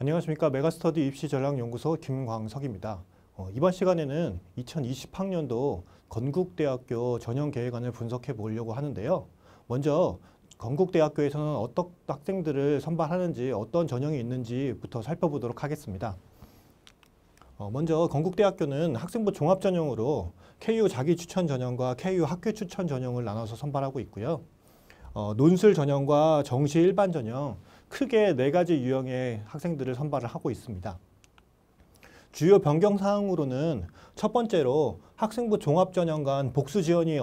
안녕하십니까. 메가스터디 입시전략연구소 김광석입니다. 어, 이번 시간에는 2020학년도 건국대학교 전형계획안을 분석해 보려고 하는데요. 먼저 건국대학교에서는 어떤 학생들을 선발하는지 어떤 전형이 있는지부터 살펴보도록 하겠습니다. 어, 먼저 건국대학교는 학생부 종합전형으로 KU 자기추천 전형과 KU 학교 추천 전형을 나눠서 선발하고 있고요. 어, 논술 전형과 정시 일반 전형, 크게 네 가지 유형의 학생들을 선발을 하고 있습니다. 주요 변경 사항으로는 첫 번째로 학생부 종합전형 간 복수 지원이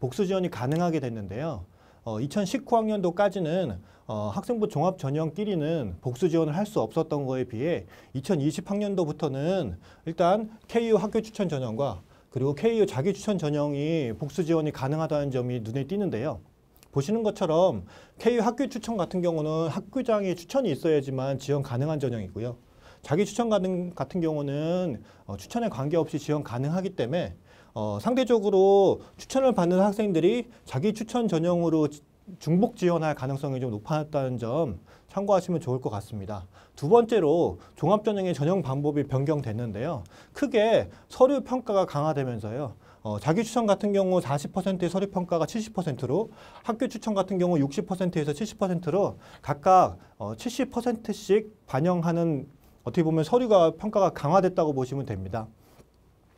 복수 지원이 가능하게 됐는데요. 어, 2019학년도까지는 어, 학생부 종합 전형끼리는 복수 지원을 할 수 없었던 거에 비해 2020학년도부터는 일단 KU 학교 추천 전형과 그리고 KU 자기 추천 전형이 복수 지원이 가능하다는 점이 눈에 띄는데요. 보시는 것처럼 K 학교 추천 같은 경우는 학교장의 추천이 있어야지만 지원 가능한 전형이고요. 자기 추천 가능 같은 경우는 어, 추천에 관계없이 지원 가능하기 때문에 어, 상대적으로 추천을 받는 학생들이 자기 추천 전형으로 중복 지원할 가능성이 좀 높았다는 점 참고하시면 좋을 것 같습니다. 두 번째로 종합전형의 전형 방법이 변경됐는데요. 크게 서류 평가가 강화되면서요. 어, 자기 추천 같은 경우 40%의 서류 평가가 70%로 학교 추천 같은 경우 60%에서 70%로 각각 어, 70%씩 반영하는 어떻게 보면 서류가 평가가 강화됐다고 보시면 됩니다.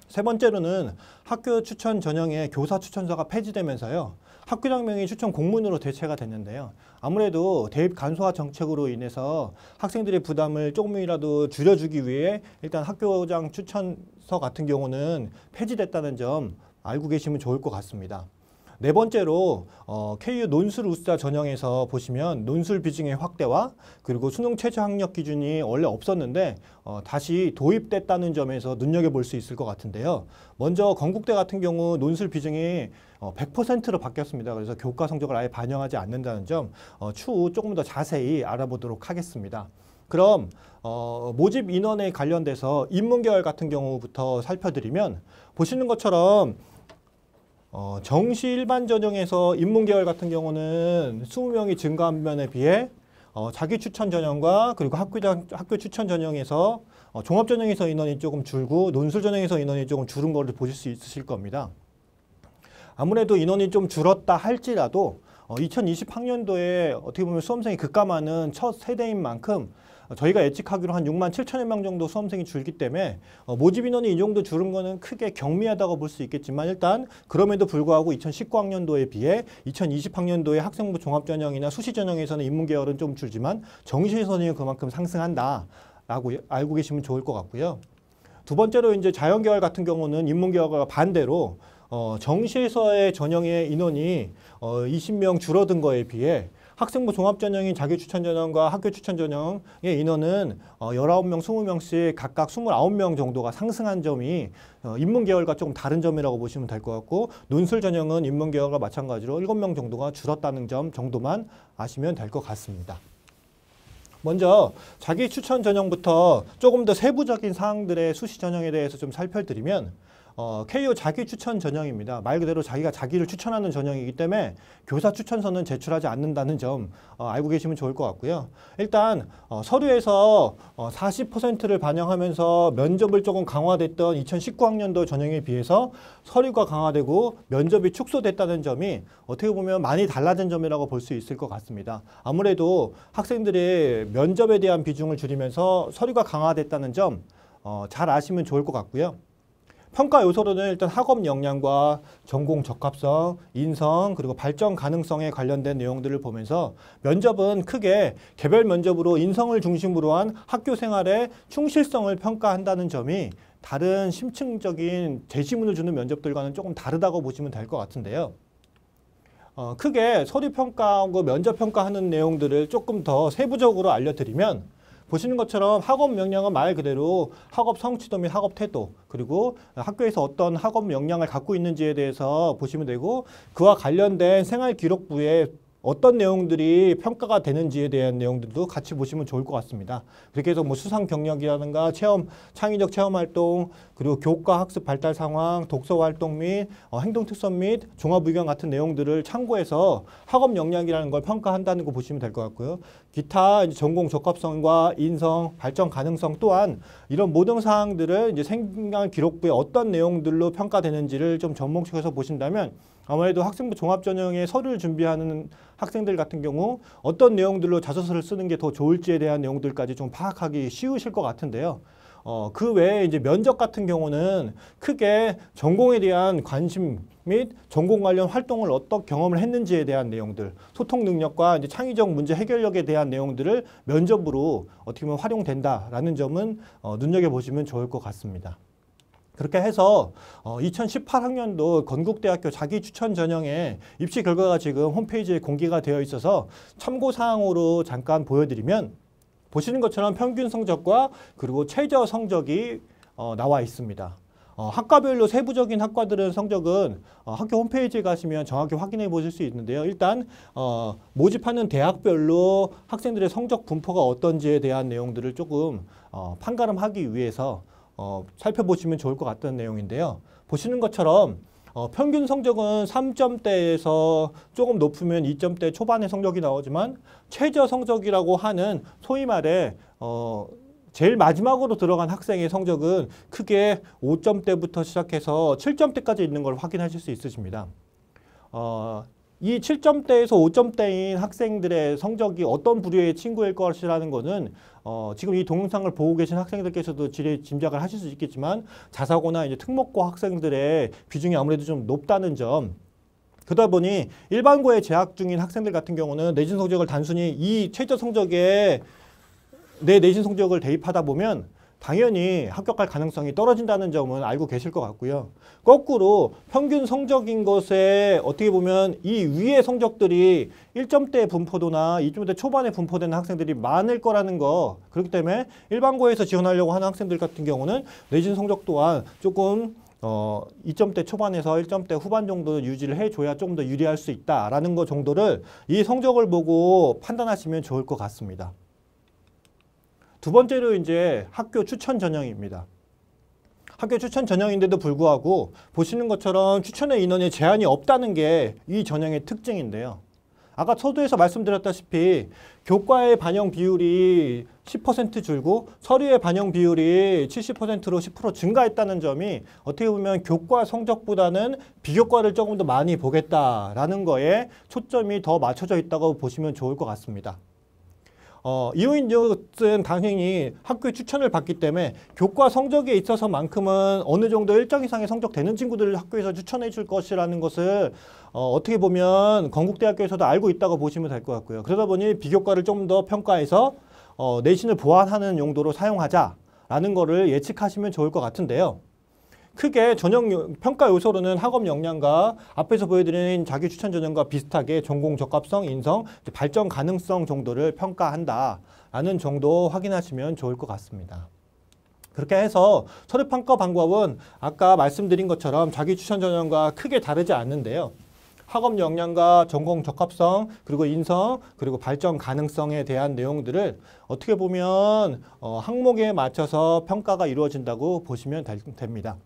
세 번째로는 학교 추천 전형의 교사 추천서가 폐지되면서요. 학교장명이 추천 공문으로 대체가 됐는데요. 아무래도 대입 간소화 정책으로 인해서 학생들의 부담을 조금이라도 줄여주기 위해 일단 학교장 추천 서 같은 경우는 폐지됐다는 점 알고 계시면 좋을 것 같습니다. 네 번째로 어, KU 논술 우수자 전형에서 보시면 논술 비중의 확대와 그리고 수능 최저 학력 기준이 원래 없었는데 어, 다시 도입됐다는 점에서 눈여겨볼 수 있을 것 같은데요. 먼저 건국대 같은 경우 논술 비중이 어, 100%로 바뀌었습니다. 그래서 교과 성적을 아예 반영하지 않는다는 점 어, 추후 조금 더 자세히 알아보도록 하겠습니다. 그럼 어, 모집 인원에 관련돼서 인문계열 같은 경우부터 살펴드리면 보시는 것처럼 어, 정시 일반 전형에서 인문계열 같은 경우는 20명이 증가한 면에 비해 어, 자기 추천 전형과 그리고 학교, 학교 추천 전형에서 어, 종합 전형에서 인원이 조금 줄고 논술 전형에서 인원이 조금 줄은 것을 보실 수 있으실 겁니다. 아무래도 인원이 좀 줄었다 할지라도 어, 2020학년도에 어떻게 보면 수험생이 급감하는 첫 세대인 만큼 저희가 예측하기로 한 6만 7천여 명 정도 수험생이 줄기 때문에 어, 모집 인원이 이 정도 줄은 거는 크게 경미하다고 볼 수 있겠지만 일단 그럼에도 불구하고 2019학년도에 비해 2020학년도에 학생부 종합전형이나 수시전형에서는 인문계열은 좀 줄지만 정시선이 그만큼 상승한다. 라고 알고 계시면 좋을 것 같고요. 두 번째로 이제 자연계열 같은 경우는 인문계열과 반대로 어, 정시에서의 전형의 인원이 어, 20명 줄어든 거에 비해 학생부 종합전형인 자기 추천전형과 학교 추천전형의 인원은 19명, 어, 20명씩 각각 29명 정도가 상승한 점이 인문계열과 어, 조금 다른 점이라고 보시면 될 것 같고 논술전형은 인문계열과 마찬가지로 7명 정도가 줄었다는 점 정도만 아시면 될 것 같습니다. 먼저 자기 추천 전형부터 조금 더 세부적인 사항들의 수시 전형에 대해서 좀 살펴드리면 어, KO 자기 추천 전형입니다. 말 그대로 자기가 자기를 추천하는 전형이기 때문에 교사 추천서는 제출하지 않는다는 점 어, 알고 계시면 좋을 것 같고요. 일단 어, 서류에서 어, 40%를 반영하면서 면접을 조금 강화됐던 2019학년도 전형에 비해서 서류가 강화되고 면접이 축소됐다는 점이 어떻게 보면 많이 달라진 점이라고 볼 수 있을 것 같습니다. 아무래도 학생들이 면접에 대한 비중을 줄이면서 서류가 강화됐다는 점 어, 잘 아시면 좋을 것 같고요. 평가 요소로는 일단 학업 역량과 전공 적합성, 인성, 그리고 발전 가능성에 관련된 내용들을 보면서 면접은 크게 개별 면접으로 인성을 중심으로 한 학교 생활의 충실성을 평가한다는 점이 다른 심층적인 제시문을 주는 면접들과는 조금 다르다고 보시면 될 것 같은데요. 어, 크게 서류 평가하고 면접 평가하는 내용들을 조금 더 세부적으로 알려드리면 보시는 것처럼 학업 역량은 말 그대로 학업 성취도 및 학업 태도 그리고 학교에서 어떤 학업 역량을 갖고 있는지에 대해서 보시면 되고 그와 관련된 생활기록부에 어떤 내용들이 평가가 되는지에 대한 내용들도 같이 보시면 좋을 것 같습니다. 그렇게 해서 뭐 수상 경력이라든가 체험, 창의적 체험 활동, 그리고 교과 학습 발달 상황, 독서 활동 및 어, 행동 특성 및 종합 의견 같은 내용들을 참고해서 학업 역량이라는 걸 평가한다는 거 보시면 될 것 같고요. 기타 전공 적합성과 인성, 발전 가능성 또한 이런 모든 사항들을 이제 생강 기록부에 어떤 내용들로 평가되는지를 좀 전목시켜서 보신다면 아무래도 학생부 종합전형에 서류를 준비하는 학생들 같은 경우 어떤 내용들로 자소서를 쓰는 게 더 좋을지에 대한 내용들까지 좀 파악하기 쉬우실 것 같은데요. 어, 그 외에 이제 면접 같은 경우는 크게 전공에 대한 관심, 및 전공 관련 활동을 어떻게 경험을 했는지에 대한 내용들, 소통 능력과 이제 창의적 문제 해결력에 대한 내용들을 면접으로 어떻게 보면 활용된다라는 점은 어, 눈여겨보시면 좋을 것 같습니다. 그렇게 해서 2018학년도 어, 건국대학교 자기추천 전형에 입시 결과가 지금 홈페이지에 공개가 되어 있어서 참고사항으로 잠깐 보여드리면 보시는 것처럼 평균 성적과 그리고 최저 성적이 어, 나와 있습니다. 어, 학과별로 세부적인 학과들은 성적은 어, 학교 홈페이지에 가시면 정확히 확인해 보실 수 있는데요. 일단 어, 모집하는 대학별로 학생들의 성적 분포가 어떤지에 대한 내용들을 조금 어, 판가름하기 위해서 어, 살펴보시면 좋을 것 같다는 내용인데요. 보시는 것처럼 어, 평균 성적은 3점대에서 조금 높으면 2점대 초반의 성적이 나오지만 최저 성적이라고 하는 소위 말해 어, 제일 마지막으로 들어간 학생의 성적은 크게 5점대부터 시작해서 7점대까지 있는 걸 확인하실 수 있으십니다. 어, 이 7점대에서 5점대인 학생들의 성적이 어떤 부류의 친구일 것이라는 것은 어, 지금 이 동영상을 보고 계신 학생들께서도 짐작을 하실 수 있겠지만 자사고나 이제 특목고 학생들의 비중이 아무래도 좀 높다는 점 그러다 보니 일반고에 재학 중인 학생들 같은 경우는 내신 성적을 단순히 이 최저 성적에 내 내신 성적을 대입하다 보면 당연히 합격할 가능성이 떨어진다는 점은 알고 계실 것 같고요. 거꾸로 평균 성적인 것에 어떻게 보면 이 위의 성적들이 1점대 분포도나 2점대 초반에 분포되는 학생들이 많을 거라는 거 그렇기 때문에 일반고에서 지원하려고 하는 학생들 같은 경우는 내신 성적 또한 조금 어 2점대 초반에서 1점대 후반 정도 는 유지를 해줘야 조금 더 유리할 수 있다라는 것 정도를 이 성적을 보고 판단하시면 좋을 것 같습니다. 두 번째로 이제 학교 추천 전형입니다. 학교 추천 전형인데도 불구하고 보시는 것처럼 추천의 인원에 제한이 없다는 게 이 전형의 특징인데요. 아까 서두에서 말씀드렸다시피 교과의 반영 비율이 10% 줄고 서류의 반영 비율이 70%로 10% 증가했다는 점이 어떻게 보면 교과 성적보다는 비교과를 조금 더 많이 보겠다라는 거에 초점이 더 맞춰져 있다고 보시면 좋을 것 같습니다. 어, 이호인조는 당연히 학교의 추천을 받기 때문에 교과 성적에 있어서만큼은 어느 정도 일정 이상의 성적 되는 친구들을 학교에서 추천해 줄 것이라는 것을 어, 어떻게 보면 건국대학교에서도 알고 있다고 보시면 될 것 같고요. 그러다 보니 비교과를 좀 더 평가해서 어, 내신을 보완하는 용도로 사용하자라는 거를 예측하시면 좋을 것 같은데요. 크게 전형 평가 요소로는 학업 역량과 앞에서 보여드린 자기 추천 전형과 비슷하게 전공 적합성, 인성, 발전 가능성 정도를 평가한다라는 정도 확인하시면 좋을 것 같습니다. 그렇게 해서 서류 평가 방법은 아까 말씀드린 것처럼 자기 추천 전형과 크게 다르지 않는데요. 학업 역량과 전공 적합성, 그리고 인성, 그리고 발전 가능성에 대한 내용들을 어떻게 보면 어, 항목에 맞춰서 평가가 이루어진다고 보시면 됩니다.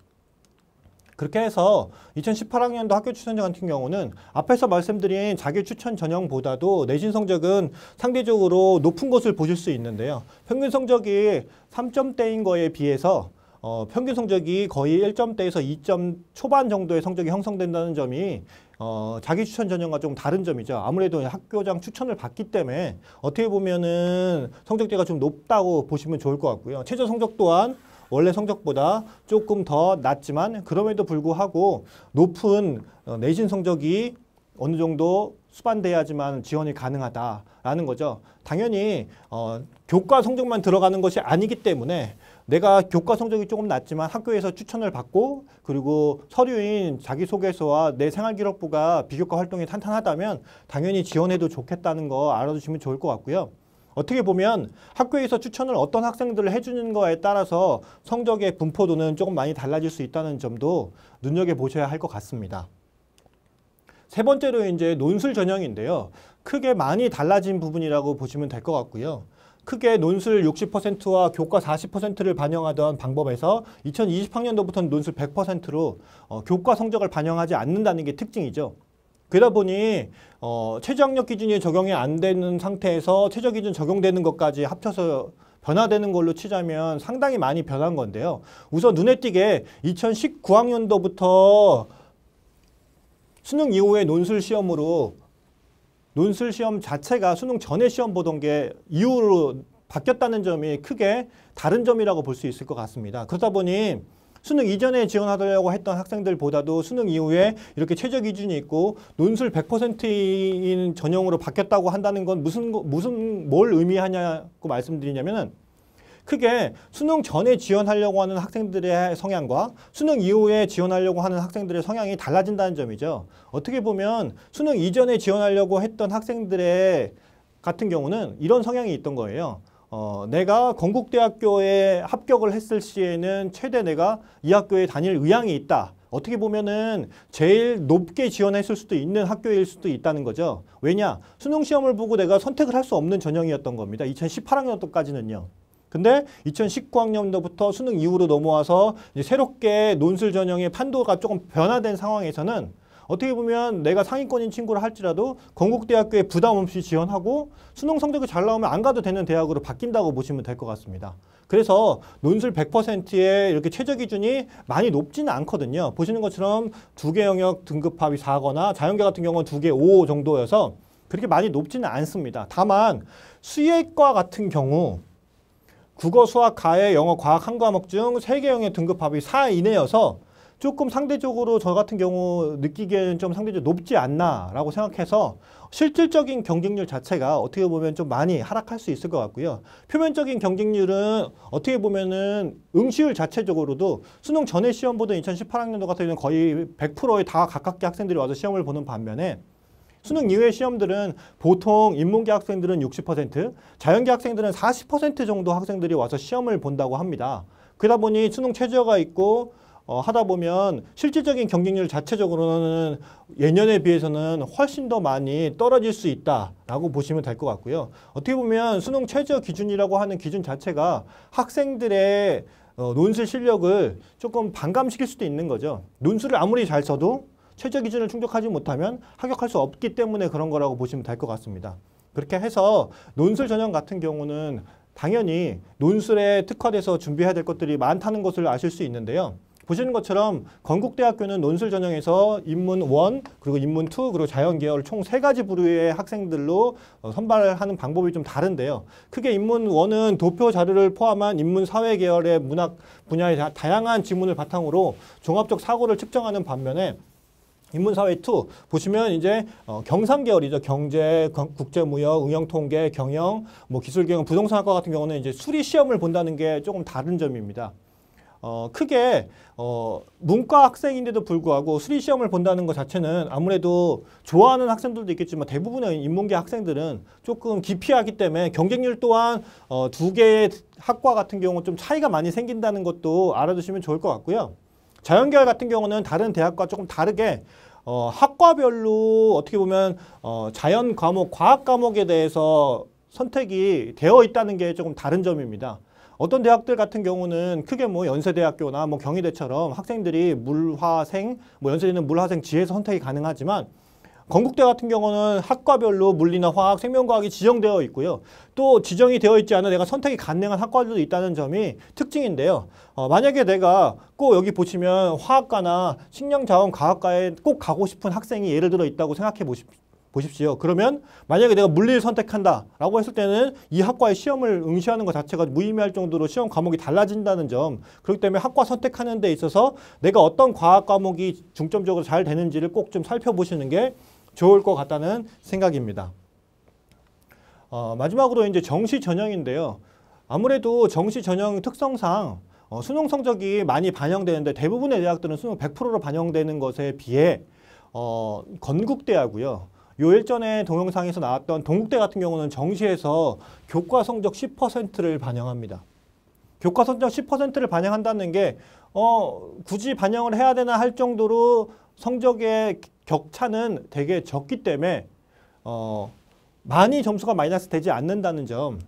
그렇게 해서 2018학년도 학교 추천자 같은 경우는 앞에서 말씀드린 자기 추천 전형보다도 내신 성적은 상대적으로 높은 것을 보실 수 있는데요. 평균 성적이 3점대인 거에 비해서 어, 평균 성적이 거의 1점대에서 2점 초반 정도의 성적이 형성된다는 점이 어, 자기 추천 전형과 좀 다른 점이죠. 아무래도 학교장 추천을 받기 때문에 어떻게 보면은 성적대가 좀 높다고 보시면 좋을 것 같고요. 최저 성적 또한 원래 성적보다 조금 더 낮지만 그럼에도 불구하고 높은 어, 내신 성적이 어느 정도 수반돼야지만 지원이 가능하다라는 거죠. 당연히 어, 교과 성적만 들어가는 것이 아니기 때문에 내가 교과 성적이 조금 낮지만 학교에서 추천을 받고 그리고 서류인 자기소개서와 내 생활기록부가 비교과 활동이 탄탄하다면 당연히 지원해도 좋겠다는 거 알아두시면 좋을 것 같고요. 어떻게 보면 학교에서 추천을 어떤 학생들을 해주는 거에 따라서 성적의 분포도는 조금 많이 달라질 수 있다는 점도 눈여겨보셔야 할 것 같습니다. 세 번째로 이제 논술 전형인데요. 크게 많이 달라진 부분이라고 보시면 될 것 같고요. 크게 논술 60%와 교과 40%를 반영하던 방법에서 2020학년도부터는 논술 100%로 어, 교과 성적을 반영하지 않는다는 게 특징이죠. 그러다 보니 어, 최저학력 기준이 적용이 안 되는 상태에서 최저 기준 적용되는 것까지 합쳐서 변화되는 걸로 치자면 상당히 많이 변한 건데요. 우선 눈에 띄게 2019학년도부터 수능 이후의 논술 시험으로 논술 시험 자체가 수능 전에 시험 보던 게 이후로 바뀌었다는 점이 크게 다른 점이라고 볼 수 있을 것 같습니다. 그러다 보니 수능 이전에 지원하려고 했던 학생들보다도 수능 이후에 이렇게 최저 기준이 있고 논술 100%인 전형으로 바뀌었다고 한다는 건 무슨 무슨 뭘 의미하냐고 말씀드리냐면은 크게 수능 전에 지원하려고 하는 학생들의 성향과 수능 이후에 지원하려고 하는 학생들의 성향이 달라진다는 점이죠. 어떻게 보면 수능 이전에 지원하려고 했던 학생들의 같은 경우는 이런 성향이 있던 거예요. 어, 내가 건국대학교에 합격을 했을 시에는 최대 내가 이 학교에 다닐 의향이 있다. 어떻게 보면은 제일 높게 지원했을 수도 있는 학교일 수도 있다는 거죠. 왜냐? 수능 시험을 보고 내가 선택을 할 수 없는 전형이었던 겁니다. 2018학년도까지는요. 근데 2019학년도부터 수능 이후로 넘어와서 새롭게 논술 전형의 판도가 조금 변화된 상황에서는 어떻게 보면 내가 상위권인 친구를 할지라도 건국대학교에 부담 없이 지원하고 수능 성적이 잘 나오면 안 가도 되는 대학으로 바뀐다고 보시면 될 것 같습니다. 그래서 논술 100%의 이렇게 최저 기준이 많이 높지는 않거든요. 보시는 것처럼 두 개 영역 등급합이 4거나 자연계 같은 경우는 두 개5 정도여서 그렇게 많이 높지는 않습니다. 다만 수의과 같은 경우 국어, 수학, 과외, 영어, 과학 한 과목 중 세 개 영역 등급합이 4 이내여서 조금 상대적으로 저 같은 경우 느끼기에는 좀 상대적으로 높지 않나라고 생각해서 실질적인 경쟁률 자체가 어떻게 보면 좀 많이 하락할 수 있을 것 같고요. 표면적인 경쟁률은 어떻게 보면은 응시율 자체적으로도 수능 전에 시험 보던 2018학년도 같은 경우는 거의 100%에 다 가깝게 학생들이 와서 시험을 보는 반면에 수능 이후의 시험들은 보통 인문계 학생들은 60%, 자연계 학생들은 40% 정도 학생들이 와서 시험을 본다고 합니다. 그러다 보니 수능 최저가 있고 어, 하다 보면 실질적인 경쟁률 자체적으로는 예년에 비해서는 훨씬 더 많이 떨어질 수 있다라고 보시면 될 것 같고요. 어떻게 보면 수능 최저 기준이라고 하는 기준 자체가 학생들의 어, 논술 실력을 조금 반감시킬 수도 있는 거죠. 논술을 아무리 잘 써도 최저 기준을 충족하지 못하면 합격할 수 없기 때문에 그런 거라고 보시면 될 것 같습니다. 그렇게 해서 논술 전형 같은 경우는 당연히 논술에 특화돼서 준비해야 될 것들이 많다는 것을 아실 수 있는데요. 보시는 것처럼 건국대학교는 논술 전형에서 인문 원 그리고 인문 투 그리고 자연 계열 총 세 가지 부류의 학생들로 어, 선발하는 방법이 좀 다른데요. 크게 인문 원은 도표 자료를 포함한 인문 사회 계열의 문학 분야의 다, 다양한 지문을 바탕으로 종합적 사고를 측정하는 반면에 인문사회 2 보시면 이제 어, 경상 계열이죠. 경제, 경, 국제무역, 응용통계, 경영, 뭐 기술경영, 부동산학과 같은 경우는 이제 수리 시험을 본다는 게 조금 다른 점입니다. 어, 크게 어, 문과 학생인데도 불구하고 수리 시험을 본다는 것 자체는 아무래도 좋아하는 학생들도 있겠지만 대부분의 인문계 학생들은 조금 기피하기 때문에 경쟁률 또한 어, 두 개의 학과 같은 경우 좀 차이가 많이 생긴다는 것도 알아두시면 좋을 것 같고요. 자연계열 같은 경우는 다른 대학과 조금 다르게 어, 학과별로 어떻게 보면 어, 자연 과목, 과학 과목에 대해서 선택이 되어 있다는 게 조금 다른 점입니다. 어떤 대학들 같은 경우는 크게 뭐 연세대학교나 뭐 경희대처럼 학생들이 물화생, 뭐 연세대는 물화생 지에서 선택이 가능하지만 건국대 같은 경우는 학과별로 물리나 화학, 생명과학이 지정되어 있고요. 또 지정이 되어 있지 않은 내가 선택이 가능한 학과들도 있다는 점이 특징인데요. 어, 만약에 내가 꼭 여기 보시면 화학과나 식량자원과학과에 꼭 가고 싶은 학생이 예를 들어 있다고 생각해 보시, 보십시오. 그러면 만약에 내가 물리를 선택한다라고 했을 때는 이 학과의 시험을 응시하는 것 자체가 무의미할 정도로 시험 과목이 달라진다는 점 그렇기 때문에 학과 선택하는 데 있어서 내가 어떤 과학 과목이 중점적으로 잘 되는지를 꼭 좀 살펴보시는 게 좋을 것 같다는 생각입니다. 어, 마지막으로 이제 정시 전형인데요. 아무래도 정시 전형 특성상 어, 수능 성적이 많이 반영되는데 대부분의 대학들은 수능 100%로 반영되는 것에 비해 어, 건국대하고요. 요일 전에 동영상에서 나왔던 동국대 같은 경우는 정시에서 교과 성적 10%를 반영합니다. 교과 성적 10%를 반영한다는 게 어, 굳이 반영을 해야 되나 할 정도로 성적의 격차는 되게 적기 때문에 어, 많이 점수가 마이너스 되지 않는다는 점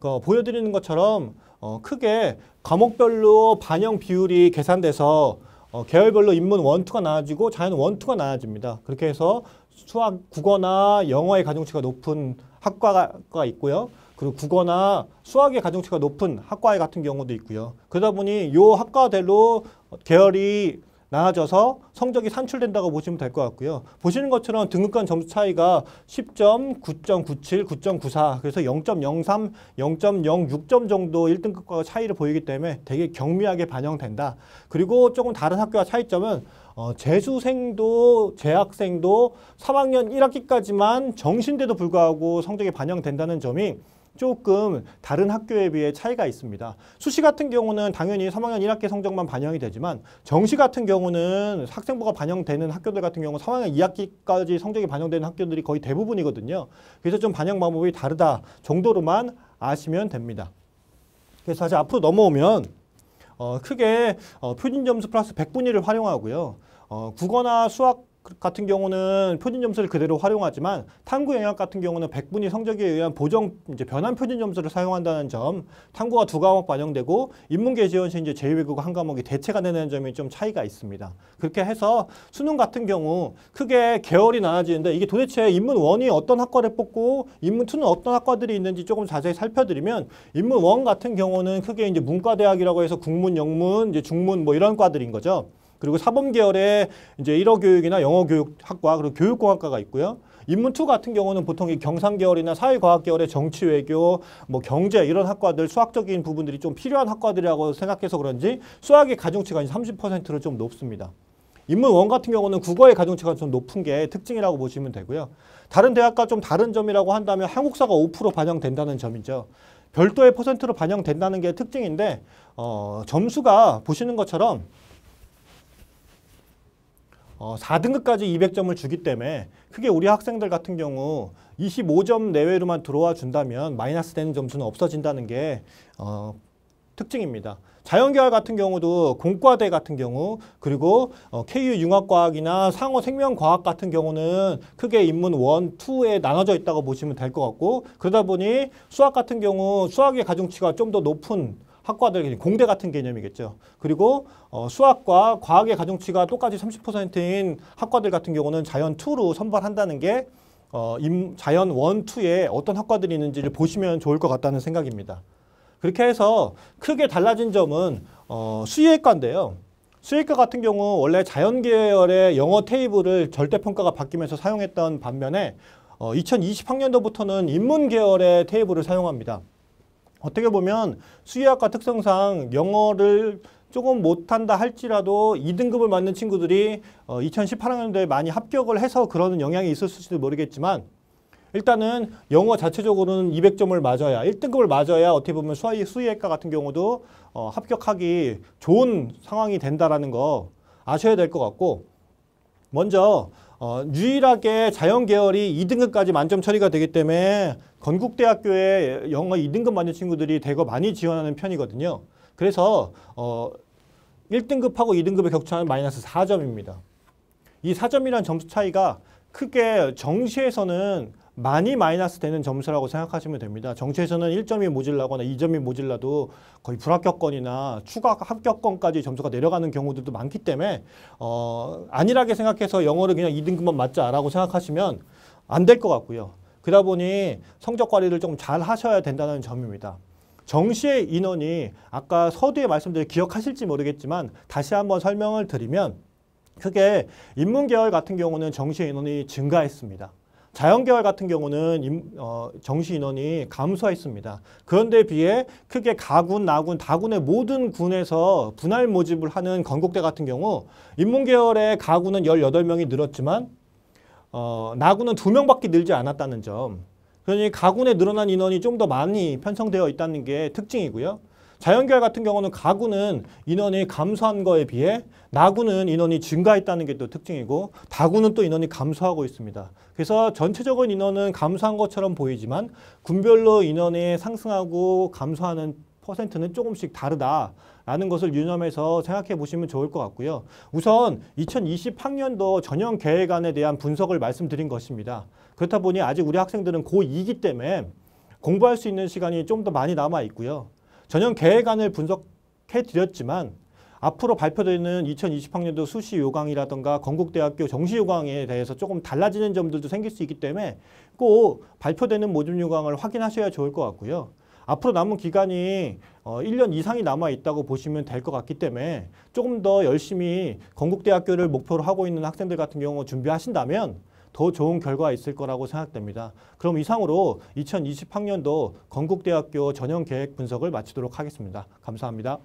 어, 보여드리는 것처럼 어, 크게 과목별로 반영 비율이 계산돼서 어, 계열별로 인문 원투가 나아지고 자연 원투가 나아집니다. 그렇게 해서 수학, 국어나 영어의 가중치가 높은 학과가 있고요. 그리고 국어나 수학의 가중치가 높은 학과 같은 경우도 있고요. 그러다 보니 요 학과별로 계열이 나아져서 성적이 산출된다고 보시면 될 것 같고요. 보시는 것처럼 등급간 점수 차이가 10점, 9.97, 9.94 그래서 0.03, 0.06점 정도 1등급과 차이를 보이기 때문에 되게 경미하게 반영된다. 그리고 조금 다른 학교와 차이점은 어, 재수생도 재학생도 3학년 1학기까지만 정신대도 불구하고 성적이 반영된다는 점이 조금 다른 학교에 비해 차이가 있습니다. 수시 같은 경우는 당연히 3학년 1학기 성적만 반영이 되지만 정시 같은 경우는 학생부가 반영되는 학교들 같은 경우 3학년 2학기까지 성적이 반영되는 학교들이 거의 대부분이거든요. 그래서 좀 반영 방법이 다르다 정도로만 아시면 됩니다. 그래서 다시 앞으로 넘어오면 어, 크게 어, 표준점수 플러스 100분위를 활용하고요. 어, 국어나 수학 같은 경우는 표준 점수를 그대로 활용하지만 탐구 영역 같은 경우는 백분위 성적에 의한 보정 이제 변환 표준 점수를 사용한다는 점, 탐구가 두 과목 반영되고 인문계 지원 시 이제 제2외국어 한 과목이 대체가 되는 점이 좀 차이가 있습니다. 그렇게 해서 수능 같은 경우 크게 계열이 나눠지는데 이게 도대체 인문 원이 어떤 학과를 뽑고 인문 투는 어떤 학과들이 있는지 조금 자세히 살펴드리면 인문 원 같은 경우는 크게 이제 문과대학이라고 해서 국문, 영문, 이제 중문 뭐 이런 과들인 거죠. 그리고 사범 계열에 이제 일어 교육이나 영어 교육 학과 그리고 교육공학과가 있고요. 인문2 같은 경우는 보통 이 경상계열이나 사회과학계열의 정치, 외교, 뭐 경제 이런 학과들 수학적인 부분들이 좀 필요한 학과들이라고 생각해서 그런지 수학의 가중치가 30%로 좀 높습니다. 인문원 같은 경우는 국어의 가중치가 좀 높은 게 특징이라고 보시면 되고요. 다른 대학과 좀 다른 점이라고 한다면 한국사가 5% 반영된다는 점이죠. 별도의 퍼센트로 반영된다는 게 특징인데 어, 점수가 보시는 것처럼 어, 4등급까지 200점을 주기 때문에 크게 우리 학생들 같은 경우 25점 내외로만 들어와 준다면 마이너스 되는 점수는 없어진다는 게 어, 특징입니다. 자연계열 같은 경우도 공과대 같은 경우 그리고 어, KU융합과학이나 상호생명과학 같은 경우는 크게 인문 원, 투에 나눠져 있다고 보시면 될 것 같고 그러다 보니 수학 같은 경우 수학의 가중치가 좀 더 높은 학과들 공대 같은 개념이겠죠. 그리고 어, 수학과 과학의 가중치가 똑같이 30%인 학과들 같은 경우는 자연 2로 선발한다는 게 어, 임, 자연 1, 2에 어떤 학과들이 있는지를 보시면 좋을 것 같다는 생각입니다. 그렇게 해서 크게 달라진 점은 어, 수의학과인데요. 수의학과 같은 경우 원래 자연 계열의 영어 테이블을 절대평가가 바뀌면서 사용했던 반면에 어, 2020학년도부터는 인문 계열의 테이블을 사용합니다. 어떻게 보면 수의학과 특성상 영어를 조금 못한다 할지라도 2등급을 맞는 친구들이 2018학년도에 어, 많이 합격을 해서 그러는 영향이 있었을지도 모르겠지만 일단은 영어 자체적으로는 200점을 맞아야 1등급을 맞아야 어떻게 보면 수의, 수의학과 같은 경우도 어, 합격하기 좋은 상황이 된다라는 거 아셔야 될 것 같고 먼저 어, 유일하게 자연 계열이 2등급까지 만점 처리가 되기 때문에 건국대학교에 영어 2등급 만든 친구들이 대거 많이 지원하는 편이거든요. 그래서 어 1등급하고 2등급의 격차는 마이너스 4점입니다. 이 4점이란 점수 차이가 크게 정시에서는 많이 마이너스 되는 점수라고 생각하시면 됩니다. 정시에서는 1점이 모질라거나 2점이 모질라도 거의 불합격권이나 추가 합격권까지 점수가 내려가는 경우들도 많기 때문에 어, 안일하게 생각해서 영어를 그냥 2등급만 맞자라고 생각하시면 안 될 것 같고요. 그러다 보니 성적 관리를 조금 잘 하셔야 된다는 점입니다. 정시의 인원이 아까 서두에 말씀드린 기억하실지 모르겠지만 다시 한번 설명을 드리면 크게 인문계열 같은 경우는 정시 인원이 증가했습니다. 자연계열 같은 경우는 임, 어, 정시 인원이 감소했습니다. 그런데 비해 크게 가군, 나군, 다군의 모든 군에서 분할 모집을 하는 건국대 같은 경우 인문계열의 가군은 열여 명이 늘었지만 어, 나구는 두명밖에 늘지 않았다는 점. 그러니 가군에 늘어난 인원이 좀 더 많이 편성되어 있다는 게 특징이고요. 자연계열 같은 경우는 가구는 인원이 감소한 거에 비해 나구는 인원이 증가했다는 게 또 특징이고 다구는 또 인원이 감소하고 있습니다. 그래서 전체적인 인원은 감소한 것처럼 보이지만 군별로 인원이 상승하고 감소하는 퍼센트는 조금씩 다르다. 라는 것을 유념해서 생각해 보시면 좋을 것 같고요. 우선 2020학년도 전형 계획안에 대한 분석을 말씀드린 것입니다. 그렇다 보니 아직 우리 학생들은 고2이기 때문에 공부할 수 있는 시간이 좀 더 많이 남아 있고요. 전형 계획안을 분석해 드렸지만 앞으로 발표되는 2020학년도 수시 요강이라든가 건국대학교 정시 요강에 대해서 조금 달라지는 점들도 생길 수 있기 때문에 꼭 발표되는 모집 요강을 확인하셔야 좋을 것 같고요. 앞으로 남은 기간이 어, 1년 이상이 남아 있다고 보시면 될 것 같기 때문에 조금 더 열심히 건국대학교를 목표로 하고 있는 학생들 같은 경우 준비하신다면 더 좋은 결과가 있을 거라고 생각됩니다. 그럼 이상으로 2020학년도 건국대학교 전형 계획 분석을 마치도록 하겠습니다. 감사합니다.